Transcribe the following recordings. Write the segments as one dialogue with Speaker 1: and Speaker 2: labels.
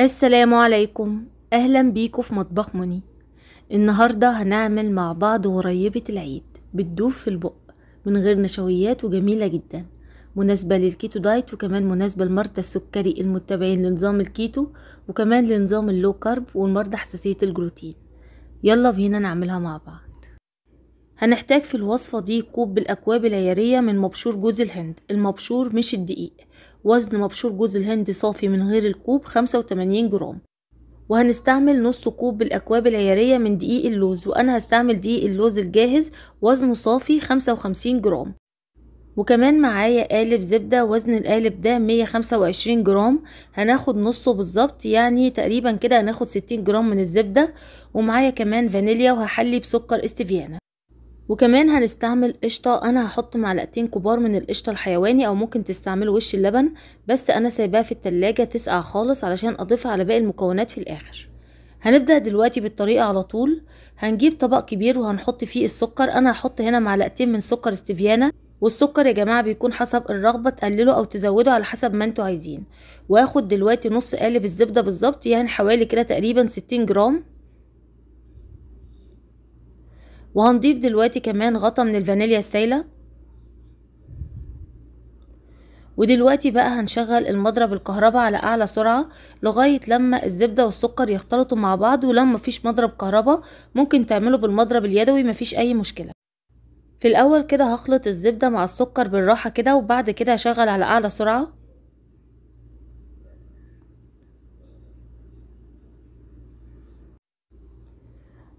Speaker 1: السلام عليكم اهلا بيكم في مطبخ مني النهارده هنعمل مع بعض غريبه العيد بتدوب في البق من غير نشويات وجميله جدا مناسبه للكيتو دايت وكمان مناسبه لمرضى السكري المتبعين لنظام الكيتو وكمان لنظام اللو كارب والمرضى حساسيه الجلوتين يلا بينا نعملها مع بعض هنحتاج في الوصفه دي كوب بالاكواب العياريه من مبشور جوز الهند المبشور مش الدقيق وزن مبشور جوز الهند صافي من غير الكوب 85 جرام وهنستعمل نص كوب بالأكواب العيارية من دقيق اللوز وأنا هستعمل دقيق اللوز الجاهز وزنه صافي 55 جرام وكمان معايا قالب زبدة وزن القالب ده 125 جرام هناخد نصه بالظبط يعني تقريبا كده هناخد 60 جرام من الزبدة ومعايا كمان فانيليا وهحلي بسكر استفيانا وكمان هنستعمل قشطة أنا هحط معلقتين كبار من القشطة الحيواني أو ممكن تستعملوا وش اللبن بس أنا سايباها في التلاجة تسقع خالص علشان أضيفها على باقي المكونات في الآخر هنبدأ دلوقتي بالطريقة على طول هنجيب طبق كبير وهنحط فيه السكر أنا هحط هنا معلقتين من سكر استفيانا والسكر يا جماعة بيكون حسب الرغبة تقلله أو تزوده على حسب ما انتوا عايزين واخد دلوقتي نص قالب الزبدة بالظبط يعني حوالي كده تقريبا ستين جرام وهنضيف دلوقتي كمان غطا من الفانيليا السايلة ودلوقتي بقى هنشغل المضرب الكهرباء على اعلى سرعة لغاية لما الزبدة والسكر يختلطوا مع بعض ولما مفيش مضرب كهرباء ممكن تعمله بالمضرب اليدوي مفيش اي مشكلة في الاول كده هخلط الزبدة مع السكر بالراحة كده وبعد كده هشغل على اعلى سرعة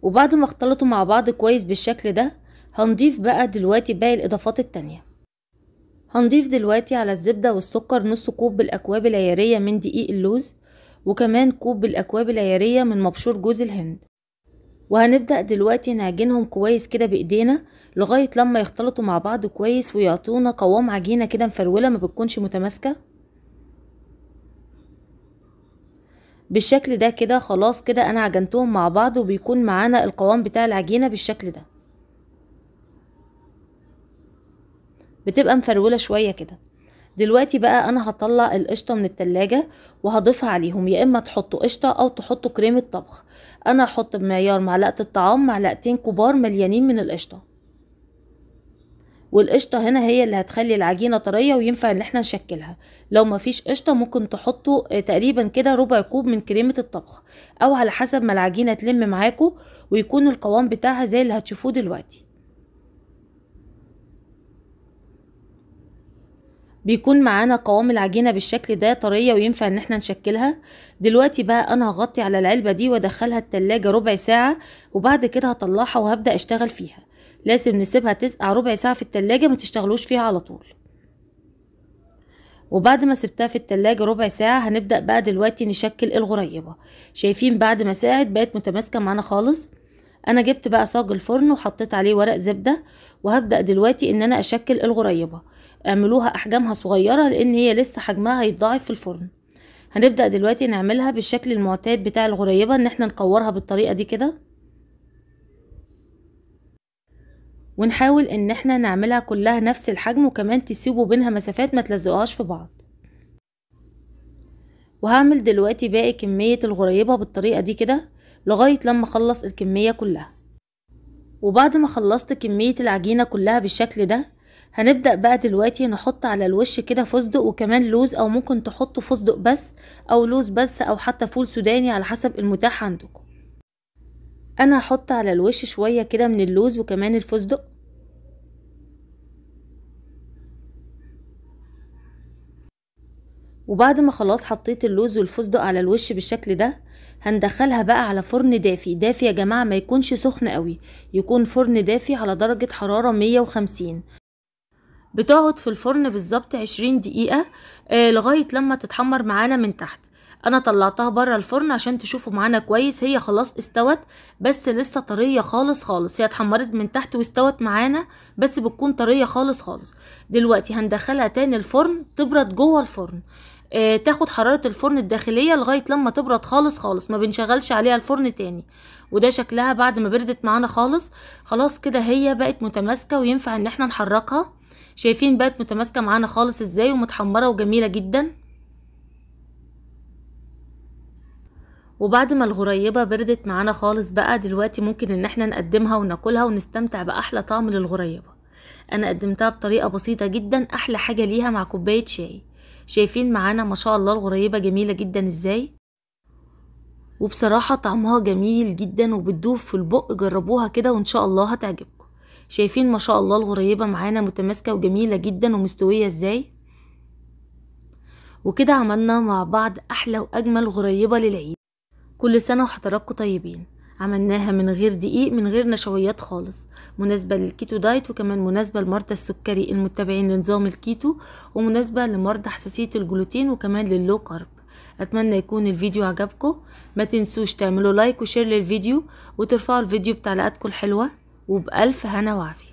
Speaker 1: وبعد ما اختلطوا مع بعض كويس بالشكل ده هنضيف بقى دلوقتي باقي الاضافات التانية هنضيف دلوقتي على الزبدة والسكر نص كوب بالأكواب العيارية من دقيق اللوز وكمان كوب بالأكواب العيارية من مبشور جوز الهند وهنبدأ دلوقتي نعجنهم كويس كده بإيدينا لغاية لما يختلطوا مع بعض كويس ويعطونا قوام عجينة كده مفرولة ما بتكونش متماسكة بالشكل ده كده خلاص كده انا عجنتهم مع بعض وبيكون معانا القوام بتاع العجينة بالشكل ده بتبقى مفرولة شوية كده دلوقتي بقى انا هطلع القشطه من التلاجة وهضيفها عليهم يا اما تحطوا قشطه او تحطوا كريمه طبخ انا هحط بمعيار معلقه الطعام معلقتين كبار مليانين من القشطه والقشطة هنا هي اللي هتخلي العجينة طرية وينفع ان احنا نشكلها لو مفيش قشطة ممكن تحطوا آه، تقريبا كده ربع كوب من كريمة الطبخ او على حسب ما العجينة تلم معاكو ويكون القوام بتاعها زي اللي هتشوفوه دلوقتي بيكون معانا قوام العجينة بالشكل ده طرية وينفع ان احنا نشكلها دلوقتي بقى انا هغطي على العلبة دي وادخلها التلاجة ربع ساعة وبعد كده هطلعها وهبدأ اشتغل فيها لازم نسيبها تسقع ربع ساعة في التلاجة ما تشتغلوش فيها على طول وبعد ما سبتها في التلاجة ربع ساعة هنبدأ بقى دلوقتي نشكل الغريبة شايفين بعد ما ساعت بقت متماسكة معانا خالص انا جبت بقى صاج الفرن وحطيت عليه ورق زبدة وهبدأ دلوقتي ان انا اشكل الغريبة اعملوها احجامها صغيرة لان هي لسه حجمها هيتضاعف في الفرن هنبدأ دلوقتي نعملها بالشكل المعتاد بتاع الغريبة ان احنا نقورها بالطريقة دي كده ونحاول ان احنا نعملها كلها نفس الحجم وكمان تسيبوا بينها مسافات ما تلزقوهاش في بعض وهعمل دلوقتي باقي كمية الغريبة بالطريقة دي كده لغاية لما اخلص الكمية كلها وبعد ما خلصت كمية العجينة كلها بالشكل ده هنبدأ بقى دلوقتي نحط على الوش كده فستق وكمان لوز او ممكن تحطوا فستق بس او لوز بس او حتى فول سوداني على حسب المتاح عندكم انا هحط على الوش شوية كده من اللوز وكمان الفستق وبعد ما خلاص حطيت اللوز والفستق على الوش بالشكل ده هندخلها بقى على فرن دافي دافي يا جماعة ما يكونش سخن قوي يكون فرن دافي على درجة حرارة 150 بتقعد في الفرن بالظبط 20 دقيقة آه لغاية لما تتحمر معانا من تحت انا طلعتها بره الفرن عشان تشوفوا معانا كويس هي خلاص استوت بس لسه طريه خالص خالص هي اتحمرت من تحت واستوت معانا بس بتكون طريه خالص خالص دلوقتي هندخلها تاني الفرن تبرد جوه الفرن آه تاخد حرارة الفرن الداخلية لغاية لما تبرد خالص خالص ما بنشغلش عليها الفرن تاني وده شكلها بعد ما بردت معانا خالص خلاص كده هي بقت متماسكة وينفع ان احنا نحركها شايفين بقت متماسكة معانا خالص ازاي ومتحمرة وجميلة جدا وبعد ما الغريبة بردت معانا خالص بقى دلوقتي ممكن ان احنا نقدمها وناكلها ونستمتع بأحلى طعم للغريبة انا قدمتها بطريقة بسيطة جدا احلى حاجة ليها مع كوباية شاي شايفين معانا ما شاء الله الغريبة جميلة جدا ازاي وبصراحة طعمها جميل جدا وبتدوب في البق جربوها كده وان شاء الله هتعجبكم شايفين ما شاء الله الغريبة معانا متماسكة وجميلة جدا ومستوية ازاي وكده عملنا مع بعض احلى واجمل غريبة للعيد كل سنة وحضراتكم طيبين عملناها من غير دقيق من غير نشويات خالص مناسبة للكيتو دايت وكمان مناسبة لمرضى السكري المتبعين لنظام الكيتو ومناسبة لمرضى حساسية الجلوتين وكمان لللو كارب اتمنى يكون الفيديو عجبكم ما تنسوش تعملوا لايك وشير للفيديو وترفعوا الفيديو بتعليقاتكم الحلوة وبألف هنا وعافية